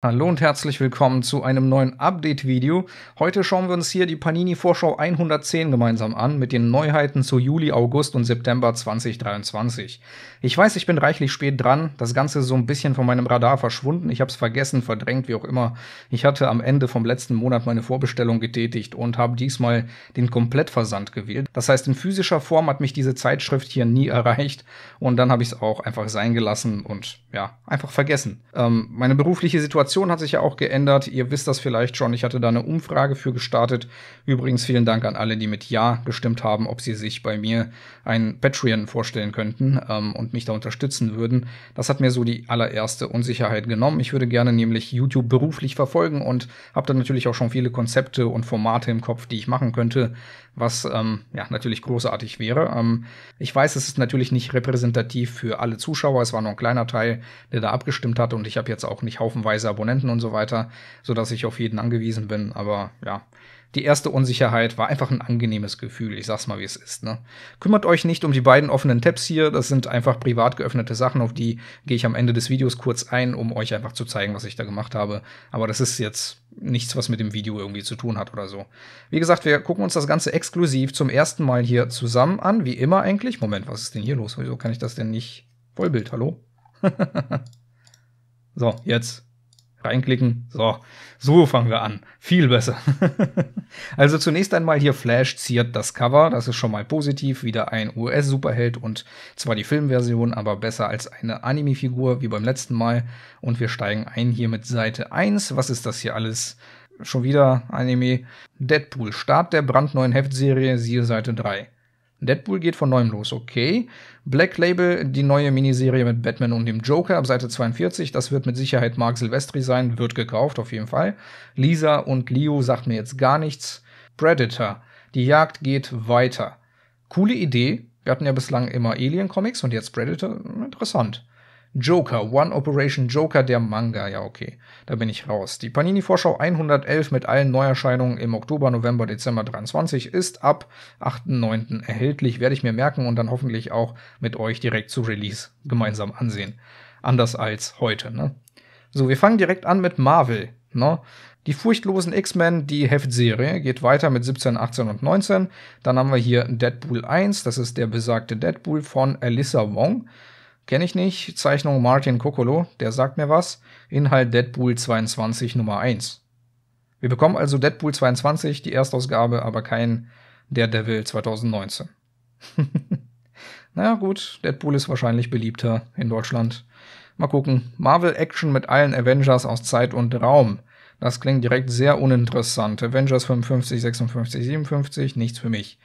Hallo und herzlich willkommen zu einem neuen Update-Video. Heute schauen wir uns hier die Panini Vorschau 110 gemeinsam an mit den Neuheiten zu Juli, August und September 2023. Ich weiß, ich bin reichlich spät dran, das Ganze ist so ein bisschen von meinem Radar verschwunden, ich habe es vergessen, verdrängt, wie auch immer. Ich hatte am Ende vom letzten Monat meine Vorbestellung getätigt und habe diesmal den Komplettversand gewählt. Das heißt, in physischer Form hat mich diese Zeitschrift hier nie erreicht und dann habe ich es auch einfach sein gelassen und ja, einfach vergessen. Ähm, meine berufliche Situation Situation hat sich ja auch geändert. Ihr wisst das vielleicht schon. Ich hatte da eine Umfrage für gestartet. Übrigens vielen Dank an alle, die mit Ja gestimmt haben, ob sie sich bei mir ein Patreon vorstellen könnten ähm, und mich da unterstützen würden. Das hat mir so die allererste Unsicherheit genommen. Ich würde gerne nämlich YouTube beruflich verfolgen und habe da natürlich auch schon viele Konzepte und Formate im Kopf, die ich machen könnte was ähm, ja natürlich großartig wäre. Ähm, ich weiß, es ist natürlich nicht repräsentativ für alle Zuschauer. Es war nur ein kleiner Teil, der da abgestimmt hat und ich habe jetzt auch nicht haufenweise Abonnenten und so weiter, so dass ich auf jeden angewiesen bin. Aber ja, die erste Unsicherheit war einfach ein angenehmes Gefühl. Ich sag's mal, wie es ist. Ne? Kümmert euch nicht um die beiden offenen Tabs hier. Das sind einfach privat geöffnete Sachen, auf die gehe ich am Ende des Videos kurz ein, um euch einfach zu zeigen, was ich da gemacht habe. Aber das ist jetzt nichts, was mit dem Video irgendwie zu tun hat oder so. Wie gesagt, wir gucken uns das Ganze exklusiv zum ersten Mal hier zusammen an, wie immer eigentlich. Moment, was ist denn hier los? Wieso kann ich das denn nicht? Vollbild, hallo? so, jetzt reinklicken. So, so fangen wir an. Viel besser. also zunächst einmal hier Flash ziert das Cover. Das ist schon mal positiv. Wieder ein US-Superheld und zwar die Filmversion, aber besser als eine Anime-Figur wie beim letzten Mal. Und wir steigen ein hier mit Seite 1. Was ist das hier alles? Schon wieder Anime. Deadpool, Start der brandneuen Heftserie, siehe Seite 3. Deadpool geht von neuem los, okay. Black Label, die neue Miniserie mit Batman und dem Joker ab Seite 42, das wird mit Sicherheit Mark Silvestri sein, wird gekauft auf jeden Fall. Lisa und Leo sagt mir jetzt gar nichts. Predator, die Jagd geht weiter. Coole Idee, wir hatten ja bislang immer Alien Comics und jetzt Predator, interessant. Joker, One Operation Joker, der Manga. Ja, okay, da bin ich raus. Die Panini-Vorschau 111 mit allen Neuerscheinungen im Oktober, November, Dezember 23 ist ab 8.9. erhältlich. Werde ich mir merken und dann hoffentlich auch mit euch direkt zu Release gemeinsam ansehen. Anders als heute, ne? So, wir fangen direkt an mit Marvel. Ne? Die furchtlosen X-Men, die Heftserie, geht weiter mit 17, 18 und 19. Dann haben wir hier Deadpool 1, das ist der besagte Deadpool von Alyssa Wong. Kenne ich nicht. Zeichnung Martin Kokolo, der sagt mir was. Inhalt Deadpool 22 Nummer 1. Wir bekommen also Deadpool 22, die Erstausgabe, aber kein Daredevil 2019. naja, gut, Deadpool ist wahrscheinlich beliebter in Deutschland. Mal gucken. Marvel Action mit allen Avengers aus Zeit und Raum. Das klingt direkt sehr uninteressant. Avengers 55, 56, 57, nichts für mich.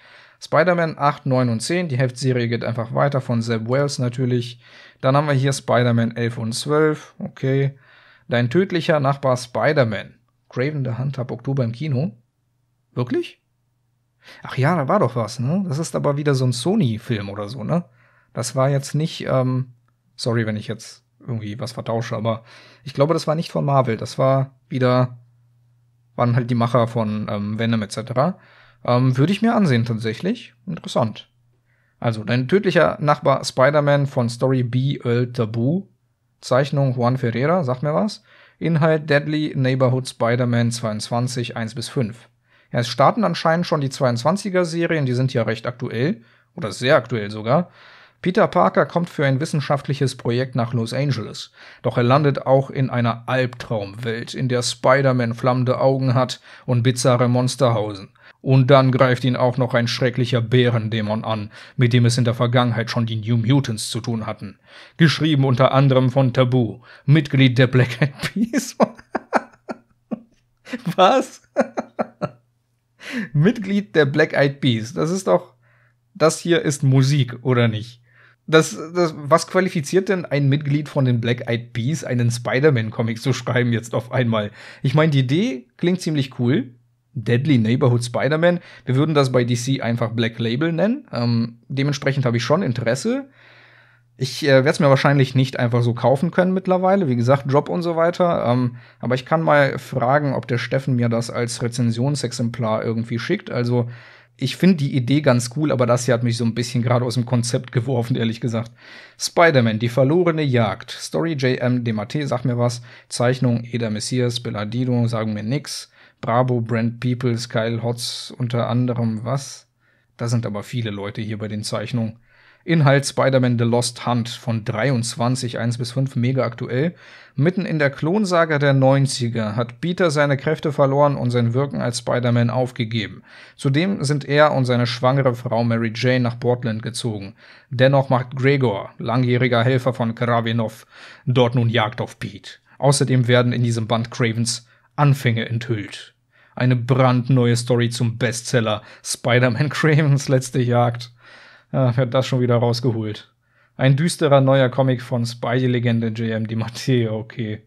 Spider-Man 8, 9 und 10. Die Heftserie geht einfach weiter von Zeb Wells natürlich. Dann haben wir hier Spider-Man 11 und 12. Okay. Dein tödlicher Nachbar Spider-Man. Craven the Hunt ab Oktober im Kino. Wirklich? Ach ja, da war doch was, ne? Das ist aber wieder so ein Sony-Film oder so, ne? Das war jetzt nicht, ähm, sorry, wenn ich jetzt irgendwie was vertausche, aber ich glaube, das war nicht von Marvel. Das war wieder, waren halt die Macher von ähm, Venom etc. Ähm, Würde ich mir ansehen tatsächlich. Interessant. Also, dein tödlicher Nachbar Spider-Man von Story B. Earl Taboo. Zeichnung Juan Ferreira, sagt mir was. Inhalt Deadly Neighborhood Spider-Man 22, 1 bis 5. Ja, es starten anscheinend schon die 22er-Serien, die sind ja recht aktuell. Oder sehr aktuell sogar. Peter Parker kommt für ein wissenschaftliches Projekt nach Los Angeles. Doch er landet auch in einer Albtraumwelt, in der Spider-Man flammende Augen hat und bizarre Monster hausen. Und dann greift ihn auch noch ein schrecklicher Bärendämon an, mit dem es in der Vergangenheit schon die New Mutants zu tun hatten. Geschrieben unter anderem von Tabu, Mitglied der Black Eyed Peas. Was? Mitglied der Black Eyed Peas. Das ist doch, das hier ist Musik, oder nicht? Das, das, was qualifiziert denn ein Mitglied von den Black Eyed Peas, einen Spider-Man-Comic zu schreiben jetzt auf einmal? Ich meine, die Idee klingt ziemlich cool, Deadly Neighborhood Spider-Man. Wir würden das bei DC einfach Black Label nennen. Ähm, dementsprechend habe ich schon Interesse. Ich äh, werde es mir wahrscheinlich nicht einfach so kaufen können mittlerweile, wie gesagt, Drop und so weiter. Ähm, aber ich kann mal fragen, ob der Steffen mir das als Rezensionsexemplar irgendwie schickt. Also ich finde die Idee ganz cool, aber das hier hat mich so ein bisschen gerade aus dem Konzept geworfen, ehrlich gesagt. Spider-Man, die verlorene Jagd. Story JM, DMAT, sag mir was. Zeichnung Eda Messias, Belladino, sagen mir nix. Bravo, Brand People, Kyle Hotz unter anderem, was? Da sind aber viele Leute hier bei den Zeichnungen. Inhalt Spider-Man The Lost Hunt von 23, 1 bis 5, mega aktuell. Mitten in der Klonsaga der 90er hat Peter seine Kräfte verloren und sein Wirken als Spider-Man aufgegeben. Zudem sind er und seine schwangere Frau Mary Jane nach Portland gezogen. Dennoch macht Gregor, langjähriger Helfer von Kravinov, dort nun Jagd auf Pete. Außerdem werden in diesem Band Cravens Anfänge enthüllt. Eine brandneue Story zum Bestseller Spider-Man Cravens letzte Jagd. Ah, wer hat das schon wieder rausgeholt? Ein düsterer neuer Comic von Spidey-Legende J.M. DiMatteo, okay.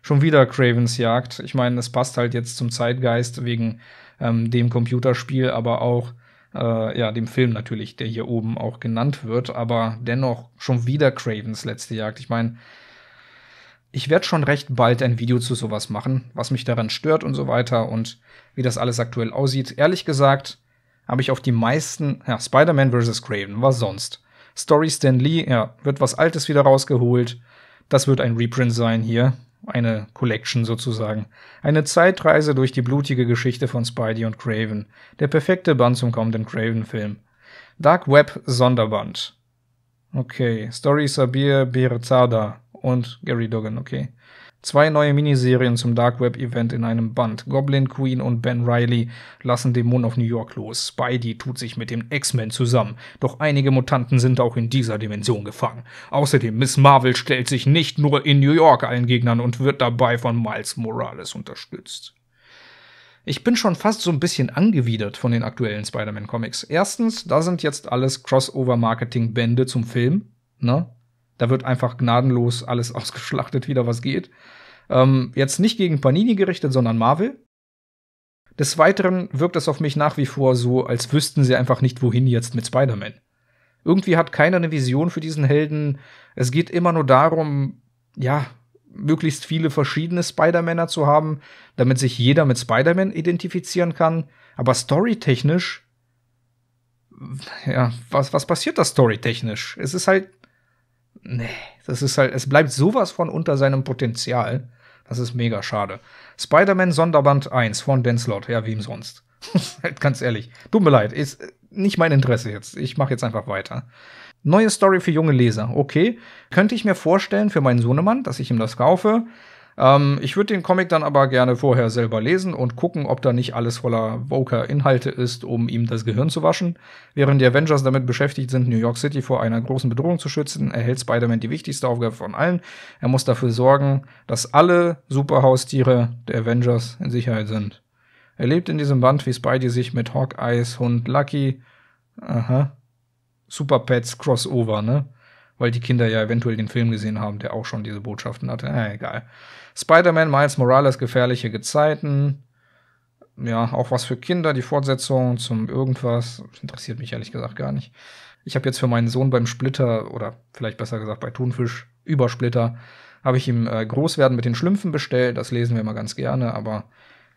Schon wieder Cravens Jagd. Ich meine, es passt halt jetzt zum Zeitgeist wegen ähm, dem Computerspiel, aber auch äh, ja, dem Film natürlich, der hier oben auch genannt wird, aber dennoch schon wieder Cravens letzte Jagd. Ich meine, ich werde schon recht bald ein Video zu sowas machen, was mich daran stört und so weiter und wie das alles aktuell aussieht. Ehrlich gesagt habe ich auf die meisten, ja, Spider-Man vs. Craven, was sonst? Story Stan Lee, ja, wird was Altes wieder rausgeholt. Das wird ein Reprint sein hier. Eine Collection sozusagen. Eine Zeitreise durch die blutige Geschichte von Spidey und Craven. Der perfekte Band zum kommenden Craven-Film. Dark Web Sonderband. Okay, Story Sabir Berzada und Gary Duggan, okay. Zwei neue Miniserien zum Dark Web Event in einem Band. Goblin Queen und Ben Riley lassen Dämonen auf New York los. Spidey tut sich mit den X-Men zusammen. Doch einige Mutanten sind auch in dieser Dimension gefangen. Außerdem Miss Marvel stellt sich nicht nur in New York allen Gegnern und wird dabei von Miles Morales unterstützt. Ich bin schon fast so ein bisschen angewidert von den aktuellen Spider-Man-Comics. Erstens, da sind jetzt alles Crossover-Marketing-Bände zum Film. Ne? Da wird einfach gnadenlos alles ausgeschlachtet, wieder was geht. Ähm, jetzt nicht gegen Panini gerichtet, sondern Marvel. Des Weiteren wirkt es auf mich nach wie vor so, als wüssten sie einfach nicht, wohin jetzt mit Spider-Man. Irgendwie hat keiner eine Vision für diesen Helden. Es geht immer nur darum, ja, möglichst viele verschiedene Spider-Männer zu haben, damit sich jeder mit Spider-Man identifizieren kann. Aber storytechnisch, ja, was, was passiert da storytechnisch? Es ist halt nee, das ist halt, es bleibt sowas von unter seinem Potenzial. Das ist mega schade. Spider-Man Sonderband 1 von Dan Slott, ja, wem sonst? Halt ganz ehrlich, tut mir leid, ist nicht mein Interesse jetzt. Ich mache jetzt einfach weiter. Neue Story für junge Leser, okay. Könnte ich mir vorstellen für meinen Sohnemann, dass ich ihm das kaufe. Ähm, ich würde den Comic dann aber gerne vorher selber lesen und gucken, ob da nicht alles voller Woker-Inhalte ist, um ihm das Gehirn zu waschen. Während die Avengers damit beschäftigt sind, New York City vor einer großen Bedrohung zu schützen, erhält Spider-Man die wichtigste Aufgabe von allen. Er muss dafür sorgen, dass alle Superhaustiere der Avengers in Sicherheit sind. Er lebt in diesem Band, wie Spidey sich mit Hawkeyes Hund Lucky, aha, Super Pets Crossover, ne? weil die Kinder ja eventuell den Film gesehen haben, der auch schon diese Botschaften hatte. Na, egal. Spider-Man, Miles Morales, gefährliche Gezeiten. Ja, auch was für Kinder, die Fortsetzung zum irgendwas. Interessiert mich ehrlich gesagt gar nicht. Ich habe jetzt für meinen Sohn beim Splitter, oder vielleicht besser gesagt bei Thunfisch, über Splitter, habe ich ihm äh, Großwerden mit den Schlümpfen bestellt. Das lesen wir immer ganz gerne, aber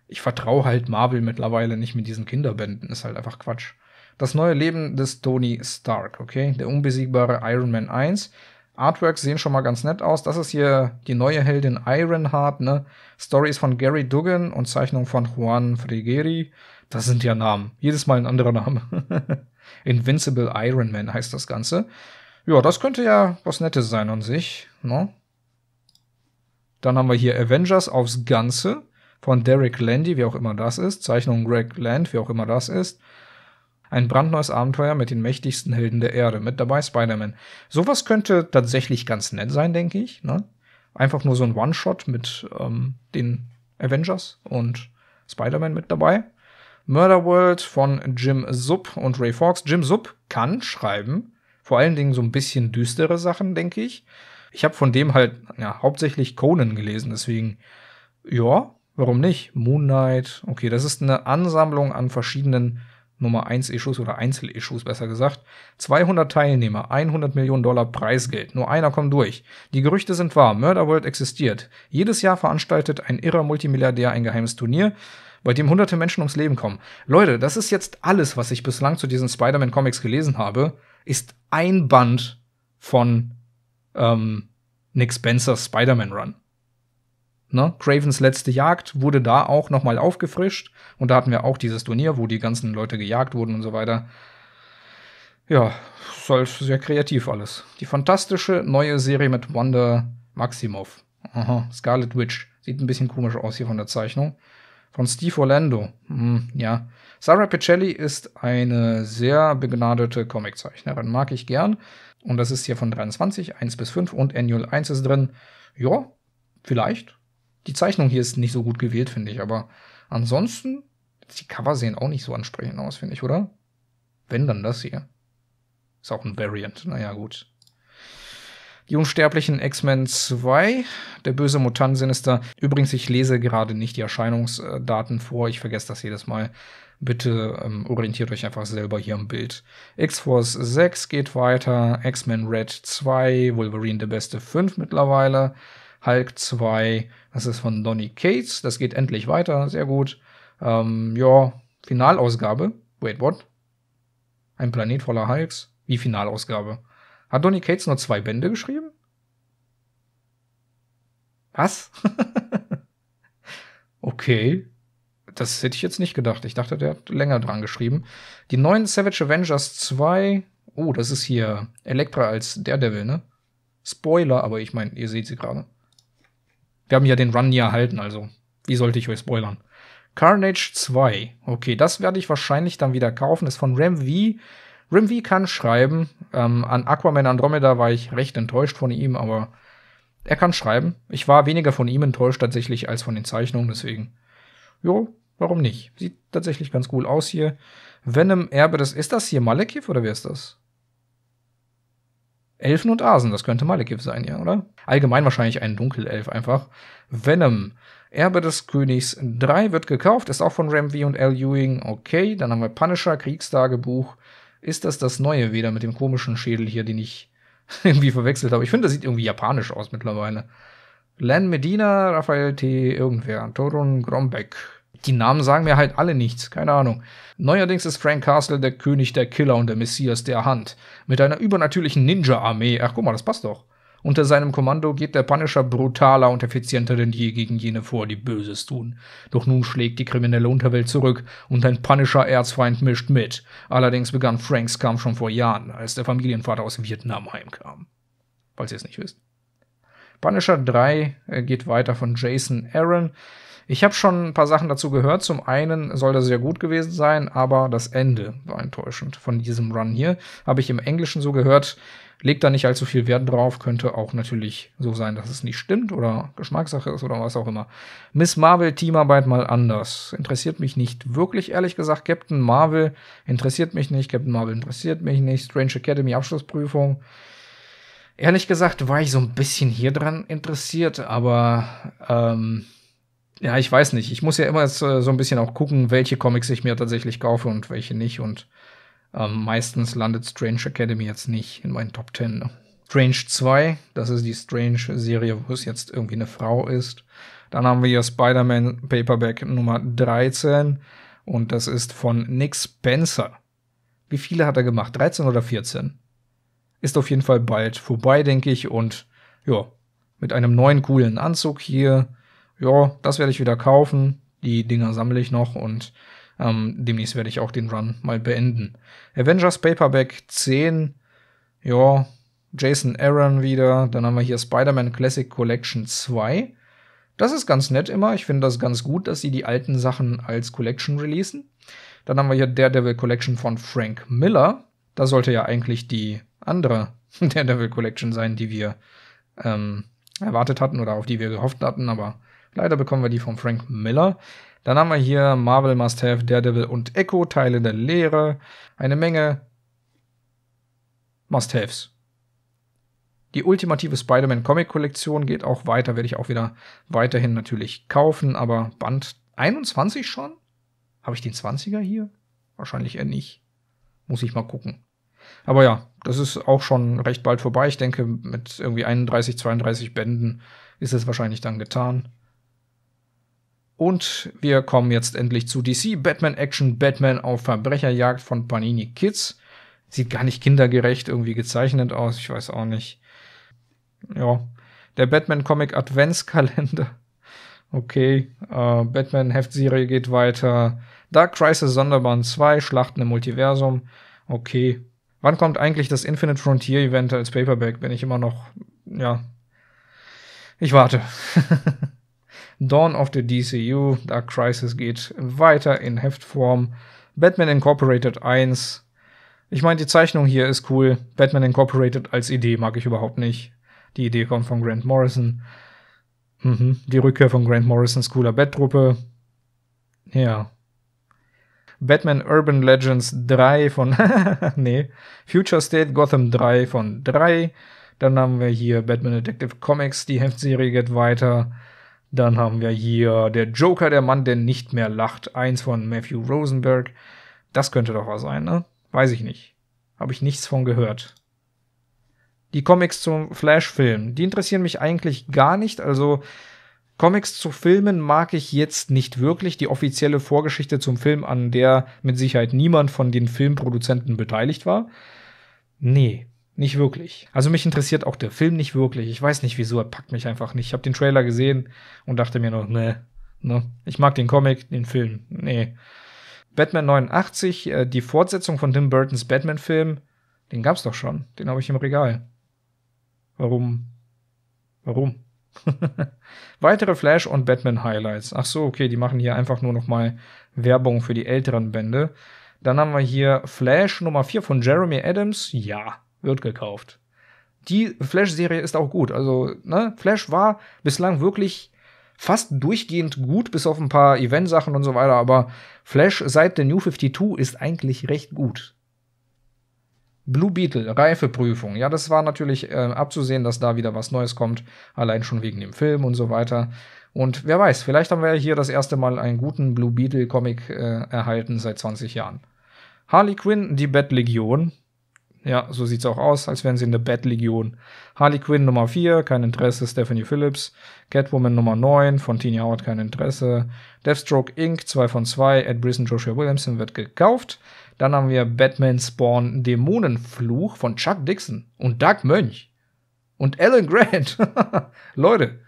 ich vertraue halt Marvel mittlerweile nicht mit diesen Kinderbänden. Ist halt einfach Quatsch. Das neue Leben des Tony Stark, okay? Der unbesiegbare Iron Man 1. Artworks sehen schon mal ganz nett aus. Das ist hier die neue Heldin Ironheart, ne? Story von Gary Duggan und Zeichnung von Juan Frigeri. Das sind ja Namen. Jedes Mal ein anderer Name. Invincible Iron Man heißt das Ganze. Ja, das könnte ja was Nettes sein an sich, ne? Dann haben wir hier Avengers aufs Ganze von Derek Landy, wie auch immer das ist. Zeichnung Greg Land, wie auch immer das ist. Ein brandneues Abenteuer mit den mächtigsten Helden der Erde. Mit dabei Spider-Man. Sowas könnte tatsächlich ganz nett sein, denke ich. Ne? Einfach nur so ein One-Shot mit ähm, den Avengers und Spider-Man mit dabei. Murder World von Jim Sub und Ray Fawkes. Jim Sub kann schreiben. Vor allen Dingen so ein bisschen düstere Sachen, denke ich. Ich habe von dem halt ja, hauptsächlich Conan gelesen, deswegen, ja, warum nicht? Moon Knight, okay, das ist eine Ansammlung an verschiedenen Nummer 1 Issues oder Einzel-Issues besser gesagt. 200 Teilnehmer, 100 Millionen Dollar Preisgeld. Nur einer kommt durch. Die Gerüchte sind wahr. Murder World existiert. Jedes Jahr veranstaltet ein irrer Multimilliardär ein geheimes Turnier bei dem hunderte Menschen ums Leben kommen. Leute, das ist jetzt alles, was ich bislang zu diesen Spider-Man-Comics gelesen habe, ist ein Band von ähm, Nick Spencers Spider-Man Run ne, Cravens letzte Jagd wurde da auch nochmal aufgefrischt. Und da hatten wir auch dieses Turnier, wo die ganzen Leute gejagt wurden und so weiter. Ja, ist sehr kreativ alles. Die fantastische neue Serie mit Wanda Maximoff. Aha, Scarlet Witch. Sieht ein bisschen komisch aus hier von der Zeichnung. Von Steve Orlando. Hm, ja. Sarah Picelli ist eine sehr begnadete Comiczeichnerin. Mag ich gern. Und das ist hier von 23, 1 bis 5 und Annual 1 ist drin. Ja, vielleicht die Zeichnung hier ist nicht so gut gewählt, finde ich, aber ansonsten, die Cover sehen auch nicht so ansprechend aus, finde ich, oder? Wenn dann das hier. Ist auch ein Variant, naja, gut. Die unsterblichen X-Men 2, der böse Mutant Sinister. Übrigens, ich lese gerade nicht die Erscheinungsdaten vor, ich vergesse das jedes Mal. Bitte ähm, orientiert euch einfach selber hier im Bild. X-Force 6 geht weiter, X-Men Red 2, Wolverine der beste 5 mittlerweile. Hulk 2, das ist von Donny Cates, das geht endlich weiter, sehr gut. Ähm, ja, Finalausgabe. Wait, what? Ein Planet voller Hulks? Wie Finalausgabe? Hat Donny Cates nur zwei Bände geschrieben? Was? okay. Das hätte ich jetzt nicht gedacht. Ich dachte, der hat länger dran geschrieben. Die neuen Savage Avengers 2. Oh, das ist hier Elektra als Daredevil, ne? Spoiler, aber ich meine, ihr seht sie gerade. Wir haben ja den Run nie erhalten, also wie sollte ich euch spoilern? Carnage 2. Okay, das werde ich wahrscheinlich dann wieder kaufen. Ist von Ram V. Rim V kann schreiben. Ähm, an Aquaman Andromeda war ich recht enttäuscht von ihm, aber er kann schreiben. Ich war weniger von ihm enttäuscht tatsächlich als von den Zeichnungen, deswegen. Jo, warum nicht? Sieht tatsächlich ganz cool aus hier. Venom Erbe, das ist das hier Malekith oder wer ist das? Elfen und Asen, das könnte Malekith sein, ja, oder? Allgemein wahrscheinlich ein Dunkelelf einfach. Venom, Erbe des Königs 3 wird gekauft, ist auch von Ram V und L. Ewing, okay. Dann haben wir Punisher, Kriegstagebuch. Ist das das Neue wieder mit dem komischen Schädel hier, den ich irgendwie verwechselt habe? Ich finde, das sieht irgendwie japanisch aus mittlerweile. Len Medina, Raphael T. irgendwer, Torun Grombeck. Die Namen sagen mir halt alle nichts, keine Ahnung. Neuerdings ist Frank Castle der König der Killer und der Messias der Hand. Mit einer übernatürlichen Ninja-Armee. Ach guck mal, das passt doch. Unter seinem Kommando geht der Punisher brutaler und effizienter denn je gegen jene vor, die Böses tun. Doch nun schlägt die kriminelle Unterwelt zurück und ein Punisher-Erzfeind mischt mit. Allerdings begann Franks Kampf schon vor Jahren, als der Familienvater aus Vietnam heimkam. Falls ihr es nicht wisst. Punisher 3 äh, geht weiter von Jason Aaron. Ich habe schon ein paar Sachen dazu gehört. Zum einen soll das sehr gut gewesen sein, aber das Ende war enttäuschend von diesem Run hier. Habe ich im Englischen so gehört, legt da nicht allzu viel Wert drauf. Könnte auch natürlich so sein, dass es nicht stimmt oder Geschmackssache ist oder was auch immer. Miss Marvel Teamarbeit mal anders. Interessiert mich nicht wirklich, ehrlich gesagt. Captain Marvel interessiert mich nicht. Captain Marvel interessiert mich nicht. Strange Academy Abschlussprüfung. Ehrlich gesagt war ich so ein bisschen hier dran interessiert, aber ähm, ja, ich weiß nicht. Ich muss ja immer jetzt, äh, so ein bisschen auch gucken, welche Comics ich mir tatsächlich kaufe und welche nicht. Und ähm, meistens landet Strange Academy jetzt nicht in meinen Top Ten. Ne? Strange 2, das ist die Strange-Serie, wo es jetzt irgendwie eine Frau ist. Dann haben wir hier Spider-Man Paperback Nummer 13 und das ist von Nick Spencer. Wie viele hat er gemacht? 13 oder 14? ist auf jeden Fall bald vorbei, denke ich. Und ja, mit einem neuen coolen Anzug hier, ja, das werde ich wieder kaufen. Die Dinger sammle ich noch und ähm, demnächst werde ich auch den Run mal beenden. Avengers Paperback 10, ja, Jason Aaron wieder. Dann haben wir hier Spider-Man Classic Collection 2. Das ist ganz nett immer. Ich finde das ganz gut, dass sie die alten Sachen als Collection releasen. Dann haben wir hier Daredevil Collection von Frank Miller. Da sollte ja eigentlich die anderer Daredevil Collection sein, die wir ähm, erwartet hatten oder auf die wir gehofft hatten, aber leider bekommen wir die von Frank Miller. Dann haben wir hier Marvel Must Have, Daredevil und Echo, Teile der Lehre, eine Menge Must Haves. Die ultimative Spider-Man Comic Kollektion geht auch weiter, werde ich auch wieder weiterhin natürlich kaufen, aber Band 21 schon? Habe ich den 20er hier? Wahrscheinlich eher nicht. Muss ich mal gucken. Aber ja, das ist auch schon recht bald vorbei. Ich denke, mit irgendwie 31, 32 Bänden ist es wahrscheinlich dann getan. Und wir kommen jetzt endlich zu DC Batman Action Batman auf Verbrecherjagd von Panini Kids. Sieht gar nicht kindergerecht irgendwie gezeichnet aus, ich weiß auch nicht. Ja, der Batman Comic Adventskalender. Okay, äh, Batman Heftserie geht weiter. Dark Crisis Sonderbahn 2, Schlachten im Multiversum. Okay, Wann kommt eigentlich das Infinite Frontier Event als Paperback? Bin ich immer noch, ja. Ich warte. Dawn of the DCU, Dark Crisis geht weiter in Heftform. Batman Incorporated 1. Ich meine, die Zeichnung hier ist cool. Batman Incorporated als Idee mag ich überhaupt nicht. Die Idee kommt von Grant Morrison. Mhm. Die Rückkehr von Grant Morrisons cooler Betttruppe. Ja, Batman Urban Legends 3 von, nee, Future State Gotham 3 von 3. Dann haben wir hier Batman Detective Comics, die Heftserie geht weiter. Dann haben wir hier Der Joker, der Mann, der nicht mehr lacht, 1 von Matthew Rosenberg. Das könnte doch was sein, ne? Weiß ich nicht. Habe ich nichts von gehört. Die Comics zum Flash-Film, die interessieren mich eigentlich gar nicht. Also Comics zu Filmen mag ich jetzt nicht wirklich. Die offizielle Vorgeschichte zum Film, an der mit Sicherheit niemand von den Filmproduzenten beteiligt war. Nee, nicht wirklich. Also mich interessiert auch der Film nicht wirklich. Ich weiß nicht wieso, er packt mich einfach nicht. Ich habe den Trailer gesehen und dachte mir noch, nee, ne. Ich mag den Comic, den Film, nee. Batman 89, äh, die Fortsetzung von Tim Burtons Batman-Film, den gab's doch schon. Den habe ich im Regal. Warum? Warum? Weitere Flash- und Batman-Highlights. Ach so, okay, die machen hier einfach nur nochmal Werbung für die älteren Bände. Dann haben wir hier Flash Nummer 4 von Jeremy Adams. Ja, wird gekauft. Die Flash-Serie ist auch gut. Also, ne, Flash war bislang wirklich fast durchgehend gut, bis auf ein paar Event-Sachen und so weiter. Aber Flash seit The New 52 ist eigentlich recht gut. Blue Beetle, Reifeprüfung. Ja, das war natürlich äh, abzusehen, dass da wieder was Neues kommt, allein schon wegen dem Film und so weiter. Und wer weiß, vielleicht haben wir hier das erste Mal einen guten Blue Beetle-Comic äh, erhalten seit 20 Jahren. Harley Quinn, die Bettlegion. Ja, so sieht's auch aus, als wären sie in der Bat-Legion. Harley Quinn Nummer 4, kein Interesse. Stephanie Phillips. Catwoman Nummer 9, von Tini Howard, kein Interesse. Deathstroke Inc., 2 von 2. Ed Brisson, Joshua Williamson wird gekauft. Dann haben wir Batman Spawn Dämonenfluch von Chuck Dixon und Doug Mönch. Und Alan Grant. Leute,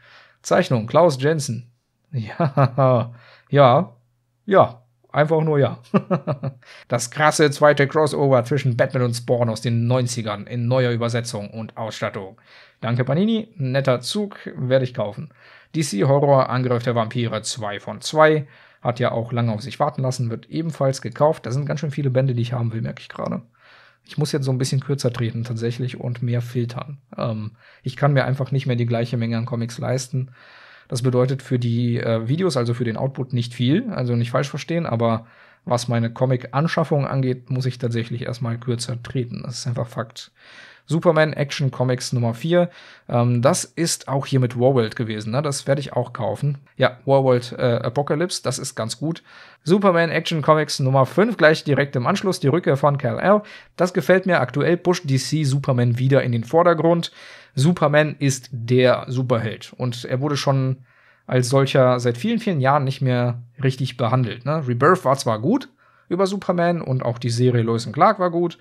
Zeichnung Klaus Jensen. Ja, ja, ja. Einfach nur ja. das krasse zweite Crossover zwischen Batman und Spawn aus den 90ern in neuer Übersetzung und Ausstattung. Danke Panini, netter Zug, werde ich kaufen. DC Horror Angriff der Vampire 2 von 2 hat ja auch lange auf sich warten lassen, wird ebenfalls gekauft. Da sind ganz schön viele Bände, die ich haben will, merke ich gerade. Ich muss jetzt so ein bisschen kürzer treten tatsächlich und mehr filtern. Ähm, ich kann mir einfach nicht mehr die gleiche Menge an Comics leisten. Das bedeutet für die äh, Videos, also für den Output nicht viel, also nicht falsch verstehen, aber was meine Comic-Anschaffung angeht, muss ich tatsächlich erstmal kürzer treten. Das ist einfach Fakt. Superman Action Comics Nummer 4. Ähm, das ist auch hier mit Warworld gewesen, ne? Das werde ich auch kaufen. Ja, Warworld äh, Apocalypse, das ist ganz gut. Superman Action Comics Nummer 5, gleich direkt im Anschluss, die Rückkehr von Kal-El. Das gefällt mir. Aktuell Push DC Superman wieder in den Vordergrund. Superman ist der Superheld und er wurde schon als solcher seit vielen, vielen Jahren nicht mehr richtig behandelt. Ne? Rebirth war zwar gut über Superman und auch die Serie Lois und Clark war gut,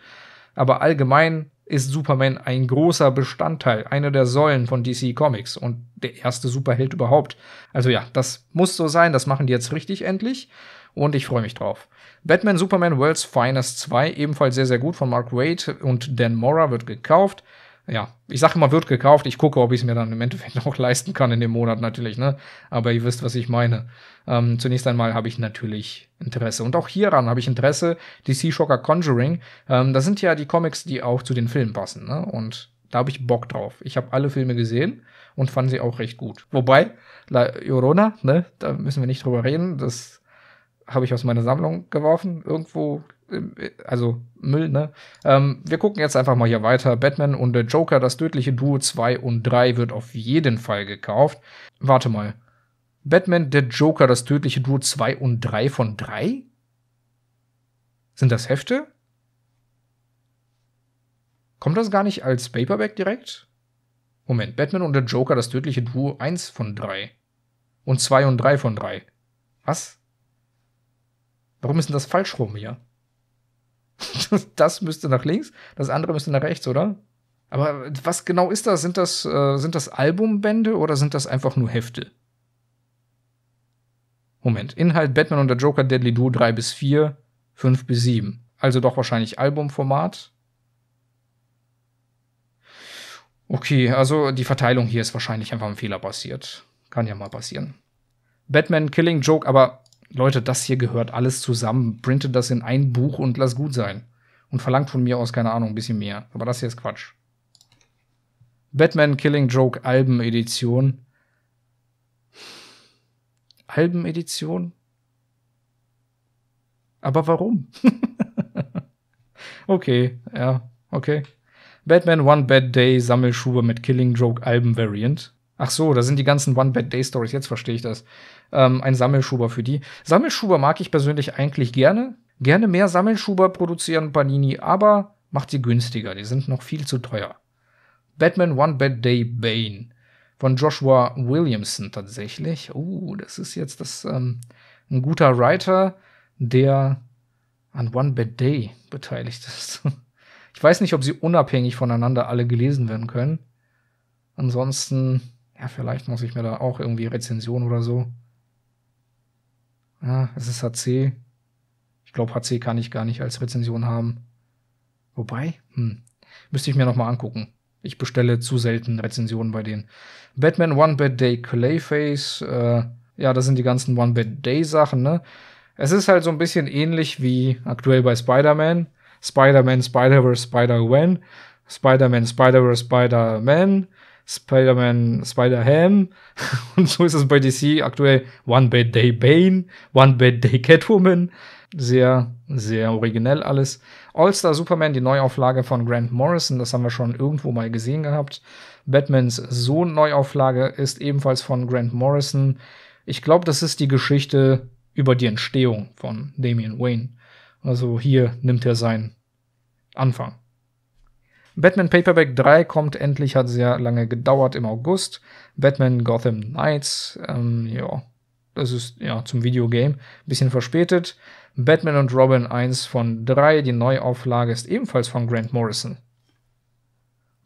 aber allgemein ist Superman ein großer Bestandteil, eine der Säulen von DC Comics und der erste Superheld überhaupt. Also ja, das muss so sein, das machen die jetzt richtig endlich und ich freue mich drauf. Batman Superman World's Finest 2, ebenfalls sehr, sehr gut von Mark Waid und Dan Mora, wird gekauft ja, ich sage immer, wird gekauft. Ich gucke, ob ich es mir dann im Endeffekt auch leisten kann in dem Monat natürlich, ne? Aber ihr wisst, was ich meine. Ähm, zunächst einmal habe ich natürlich Interesse. Und auch hieran habe ich Interesse. Die Seashocker Conjuring, ähm, das sind ja die Comics, die auch zu den Filmen passen, ne? Und da habe ich Bock drauf. Ich habe alle Filme gesehen und fand sie auch recht gut. Wobei, La Llorona, ne, da müssen wir nicht drüber reden. Das habe ich aus meiner Sammlung geworfen. Irgendwo ähm, äh, also Müll, ne? Ähm, wir gucken jetzt einfach mal hier weiter. Batman und der Joker, das tödliche Duo 2 und 3 wird auf jeden Fall gekauft. Warte mal. Batman, der Joker, das tödliche Duo 2 und 3 von 3? Sind das Hefte? Kommt das gar nicht als Paperback direkt? Moment, Batman und der Joker, das tödliche Duo 1 von 3. Und 2 und 3 von 3. Was? Warum ist denn das falsch rum hier? das müsste nach links, das andere müsste nach rechts, oder? Aber was genau ist das? Sind das, äh, sind das Albumbände oder sind das einfach nur Hefte? Moment. Inhalt Batman und der Joker Deadly Duo 3 bis 4, 5 bis 7. Also doch wahrscheinlich Albumformat. Okay, also die Verteilung hier ist wahrscheinlich einfach ein Fehler passiert. Kann ja mal passieren. Batman Killing Joke, aber Leute, das hier gehört alles zusammen. Printet das in ein Buch und lass gut sein. Und verlangt von mir aus, keine Ahnung, ein bisschen mehr. Aber das hier ist Quatsch. Batman Killing Joke Alben Edition. Alben Edition? Aber warum? okay, ja, okay. Batman One Bad Day Sammelschuhe mit Killing Joke Alben Variant. Ach so, da sind die ganzen One Bad Day Stories, jetzt verstehe ich das ähm, ein Sammelschuber für die. Sammelschuber mag ich persönlich eigentlich gerne. Gerne mehr Sammelschuber produzieren Panini, aber macht sie günstiger. Die sind noch viel zu teuer. Batman One Bad Day Bane von Joshua Williamson tatsächlich. Uh, das ist jetzt das, ähm, ein guter Writer, der an One Bad Day beteiligt ist. Ich weiß nicht, ob sie unabhängig voneinander alle gelesen werden können. Ansonsten, ja, vielleicht muss ich mir da auch irgendwie Rezension oder so Ah, es ist HC. Ich glaube, HC kann ich gar nicht als Rezension haben. Wobei, hm, müsste ich mir nochmal angucken. Ich bestelle zu selten Rezensionen bei denen. Batman One Bad Day Clayface, äh, ja, das sind die ganzen One Bad Day Sachen, ne? Es ist halt so ein bisschen ähnlich wie aktuell bei Spider-Man. Spider-Man, Spider-Verse, Spider-Gwen. Spider-Man, Spider-Verse, Spider-Man. Spider-Man, Spider-Ham. Und so ist es bei DC aktuell One Bad Day Bane, One Bad Day Catwoman. Sehr, sehr originell alles. All-Star Superman, die Neuauflage von Grant Morrison, das haben wir schon irgendwo mal gesehen gehabt. Batmans Sohn-Neuauflage ist ebenfalls von Grant Morrison. Ich glaube, das ist die Geschichte über die Entstehung von Damian Wayne. Also hier nimmt er seinen Anfang. Batman Paperback 3 kommt endlich, hat sehr lange gedauert im August. Batman Gotham Knights, ähm, ja, das ist ja zum Videogame, bisschen verspätet. Batman und Robin 1 von 3, die Neuauflage ist ebenfalls von Grant Morrison.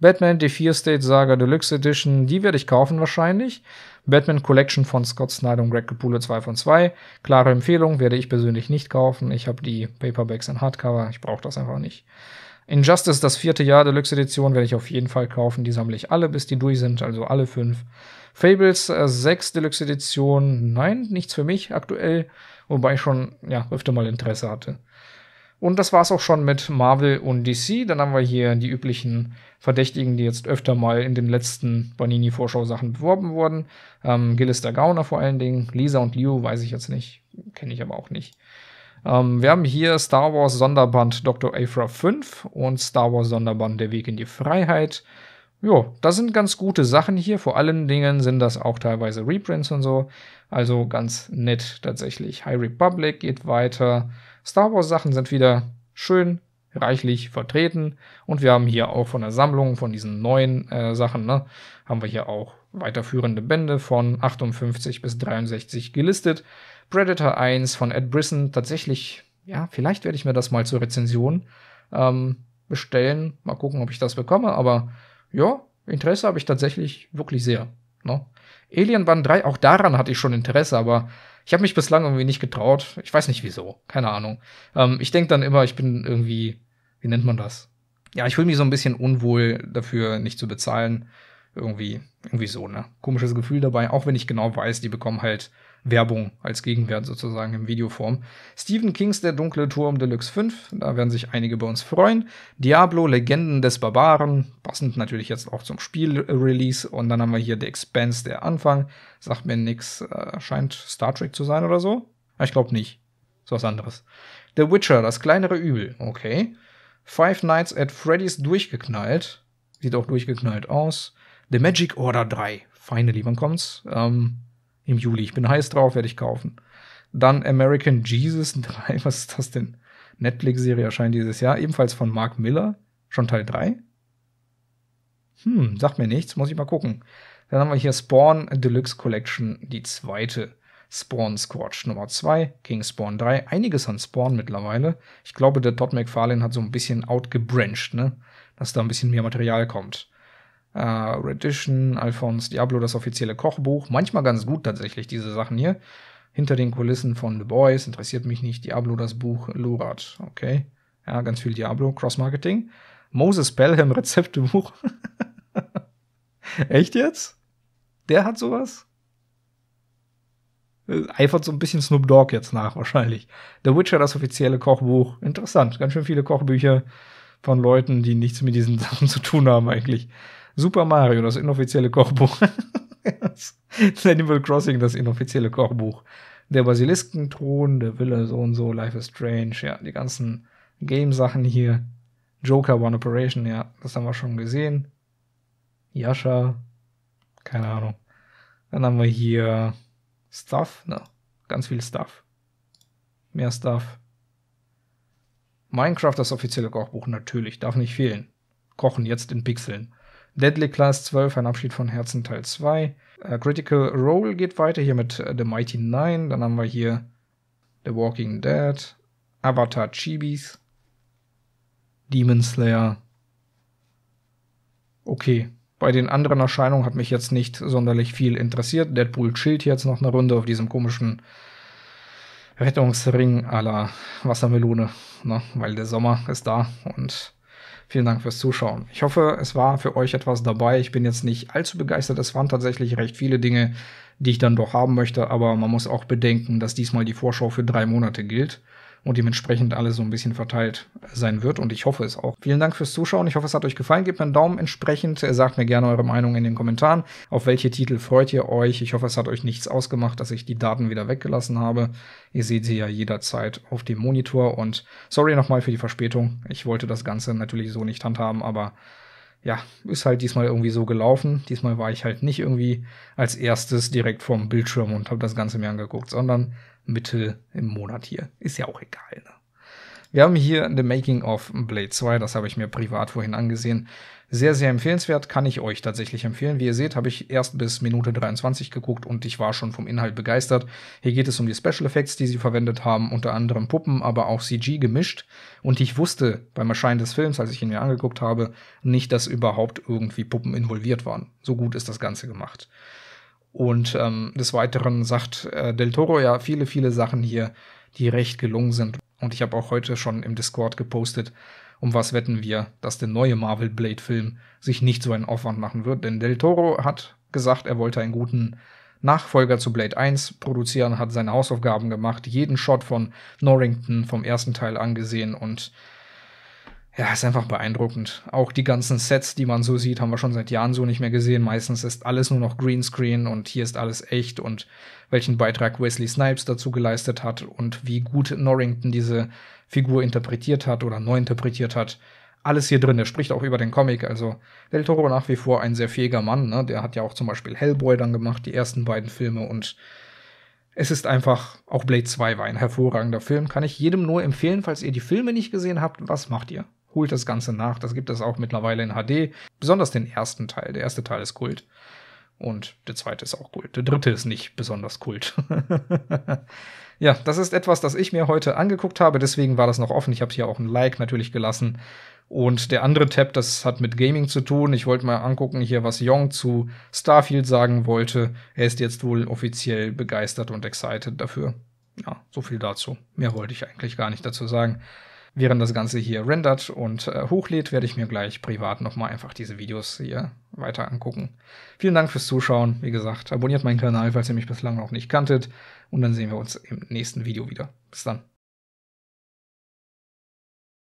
Batman The 4 State Saga Deluxe Edition, die werde ich kaufen wahrscheinlich. Batman Collection von Scott Snyder und Greg Capullo 2 von 2. Klare Empfehlung, werde ich persönlich nicht kaufen. Ich habe die Paperbacks in Hardcover, ich brauche das einfach nicht. Injustice, das vierte Jahr Deluxe Edition, werde ich auf jeden Fall kaufen. Die sammle ich alle, bis die durch sind, also alle fünf. Fables äh, Deluxe Edition, nein, nichts für mich aktuell, wobei ich schon ja, öfter mal Interesse hatte. Und das war's auch schon mit Marvel und DC. Dann haben wir hier die üblichen Verdächtigen, die jetzt öfter mal in den letzten Banini-Vorschau-Sachen beworben wurden. Ähm, Gillister Gauner vor allen Dingen, Lisa und Liu weiß ich jetzt nicht, kenne ich aber auch nicht. Ähm, wir haben hier Star Wars Sonderband Dr. Aphra 5 und Star Wars Sonderband Der Weg in die Freiheit. Jo, das sind ganz gute Sachen hier. Vor allen Dingen sind das auch teilweise Reprints und so. Also ganz nett tatsächlich. High Republic geht weiter. Star Wars Sachen sind wieder schön reichlich vertreten. Und wir haben hier auch von der Sammlung von diesen neuen äh, Sachen, ne, haben wir hier auch weiterführende Bände von 58 bis 63 gelistet. Predator 1 von Ed Brisson tatsächlich, ja, vielleicht werde ich mir das mal zur Rezension ähm, bestellen. Mal gucken, ob ich das bekomme, aber ja, Interesse habe ich tatsächlich wirklich sehr. Ne? Alien Band 3, auch daran hatte ich schon Interesse, aber ich habe mich bislang irgendwie nicht getraut. Ich weiß nicht wieso, keine Ahnung. Ähm, ich denke dann immer, ich bin irgendwie, wie nennt man das? Ja, ich fühle mich so ein bisschen unwohl dafür, nicht zu bezahlen. Irgendwie, irgendwie so, ne? Komisches Gefühl dabei, auch wenn ich genau weiß, die bekommen halt Werbung als Gegenwert sozusagen in Videoform. Stephen Kings Der dunkle Turm Deluxe 5, da werden sich einige bei uns freuen. Diablo Legenden des Barbaren, passend natürlich jetzt auch zum Spielrelease. Und dann haben wir hier The Expanse, der Anfang. Sagt mir nix, äh, scheint Star Trek zu sein oder so? Ah, ich glaube nicht. Ist was anderes. The Witcher, das kleinere Übel, okay. Five Nights at Freddy's durchgeknallt. Sieht auch durchgeknallt aus. The Magic Order 3. Finally, wann kommt's? Ähm, im Juli. Ich bin heiß drauf, werde ich kaufen. Dann American Jesus 3, was ist das denn? Netflix-Serie erscheint dieses Jahr, ebenfalls von Mark Miller, schon Teil 3. Hm, sagt mir nichts, muss ich mal gucken. Dann haben wir hier Spawn Deluxe Collection, die zweite. Spawn Squatch Nummer 2, King Spawn 3, einiges an Spawn mittlerweile. Ich glaube, der Todd McFarlane hat so ein bisschen outgebranched, ne? Dass da ein bisschen mehr Material kommt äh, Redition, Alphonse Diablo, das offizielle Kochbuch. Manchmal ganz gut tatsächlich, diese Sachen hier. Hinter den Kulissen von The Boys, interessiert mich nicht. Diablo, das Buch, Lurat. Okay. Ja, ganz viel Diablo, Cross-Marketing. Moses Pelham, Rezeptebuch. Echt jetzt? Der hat sowas? Äh, eifert so ein bisschen Snoop Dogg jetzt nach, wahrscheinlich. The Witcher, das offizielle Kochbuch. Interessant, ganz schön viele Kochbücher von Leuten, die nichts mit diesen Sachen zu tun haben, eigentlich. Super Mario, das inoffizielle Kochbuch. Animal Crossing, das inoffizielle Kochbuch. Der Basiliskenthron, der Villa so und so, Life is Strange, ja, die ganzen Game-Sachen hier. Joker One Operation, ja, das haben wir schon gesehen. Yasha, keine Ahnung. Dann haben wir hier Stuff, ne? Ganz viel Stuff. Mehr Stuff. Minecraft, das offizielle Kochbuch, natürlich, darf nicht fehlen. Kochen jetzt in Pixeln. Deadly Class 12, ein Abschied von Herzen Teil 2. Äh, Critical Role geht weiter hier mit äh, The Mighty Nine. Dann haben wir hier The Walking Dead, Avatar Chibis, Demon Slayer. Okay, bei den anderen Erscheinungen hat mich jetzt nicht sonderlich viel interessiert. Deadpool chillt jetzt noch eine Runde auf diesem komischen Rettungsring à la Wassermelone, ne? weil der Sommer ist da und Vielen Dank fürs Zuschauen. Ich hoffe, es war für euch etwas dabei. Ich bin jetzt nicht allzu begeistert. Es waren tatsächlich recht viele Dinge, die ich dann doch haben möchte. Aber man muss auch bedenken, dass diesmal die Vorschau für drei Monate gilt und dementsprechend alles so ein bisschen verteilt sein wird und ich hoffe es auch. Vielen Dank fürs Zuschauen. Ich hoffe, es hat euch gefallen. Gebt mir einen Daumen entsprechend. Sagt mir gerne eure Meinung in den Kommentaren. Auf welche Titel freut ihr euch? Ich hoffe, es hat euch nichts ausgemacht, dass ich die Daten wieder weggelassen habe. Ihr seht sie ja jederzeit auf dem Monitor und sorry nochmal für die Verspätung. Ich wollte das Ganze natürlich so nicht handhaben, aber ja, ist halt diesmal irgendwie so gelaufen. Diesmal war ich halt nicht irgendwie als erstes direkt vorm Bildschirm und habe das Ganze mir angeguckt, sondern Mitte im Monat hier. Ist ja auch egal. Ne? Wir haben hier The Making of Blade 2, das habe ich mir privat vorhin angesehen. Sehr, sehr empfehlenswert, kann ich euch tatsächlich empfehlen. Wie ihr seht, habe ich erst bis Minute 23 geguckt und ich war schon vom Inhalt begeistert. Hier geht es um die Special Effects, die sie verwendet haben, unter anderem Puppen, aber auch CG gemischt. Und ich wusste beim Erscheinen des Films, als ich ihn mir angeguckt habe, nicht, dass überhaupt irgendwie Puppen involviert waren. So gut ist das Ganze gemacht. Und ähm, des Weiteren sagt äh, Del Toro ja viele, viele Sachen hier, die recht gelungen sind. Und ich habe auch heute schon im Discord gepostet, um was wetten wir, dass der neue Marvel Blade-Film sich nicht so einen Aufwand machen wird. Denn Del Toro hat gesagt, er wollte einen guten Nachfolger zu Blade 1 produzieren, hat seine Hausaufgaben gemacht, jeden Shot von Norrington vom ersten Teil angesehen und ja, ist einfach beeindruckend. Auch die ganzen Sets, die man so sieht, haben wir schon seit Jahren so nicht mehr gesehen. Meistens ist alles nur noch Greenscreen und hier ist alles echt und welchen Beitrag Wesley Snipes dazu geleistet hat und wie gut Norrington diese Figur interpretiert hat oder neu interpretiert hat. Alles hier drin. Er spricht auch über den Comic. Also Del Toro nach wie vor ein sehr fähiger Mann. Ne? Der hat ja auch zum Beispiel Hellboy dann gemacht, die ersten beiden Filme und es ist einfach, auch Blade 2 war ein hervorragender Film. Kann ich jedem nur empfehlen, falls ihr die Filme nicht gesehen habt. Was macht ihr? holt das Ganze nach. Das gibt es auch mittlerweile in HD. Besonders den ersten Teil. Der erste Teil ist Kult. Und der zweite ist auch Kult. Der dritte ist nicht besonders Kult. ja, das ist etwas, das ich mir heute angeguckt habe. Deswegen war das noch offen. Ich habe hier auch ein Like natürlich gelassen. Und der andere Tab, das hat mit Gaming zu tun. Ich wollte mal angucken hier, was Yong zu Starfield sagen wollte. Er ist jetzt wohl offiziell begeistert und excited dafür. Ja, so viel dazu. Mehr wollte ich eigentlich gar nicht dazu sagen. Während das Ganze hier rendert und äh, hochlädt, werde ich mir gleich privat nochmal einfach diese Videos hier weiter angucken. Vielen Dank fürs Zuschauen. Wie gesagt, abonniert meinen Kanal, falls ihr mich bislang noch nicht kanntet. Und dann sehen wir uns im nächsten Video wieder. Bis dann.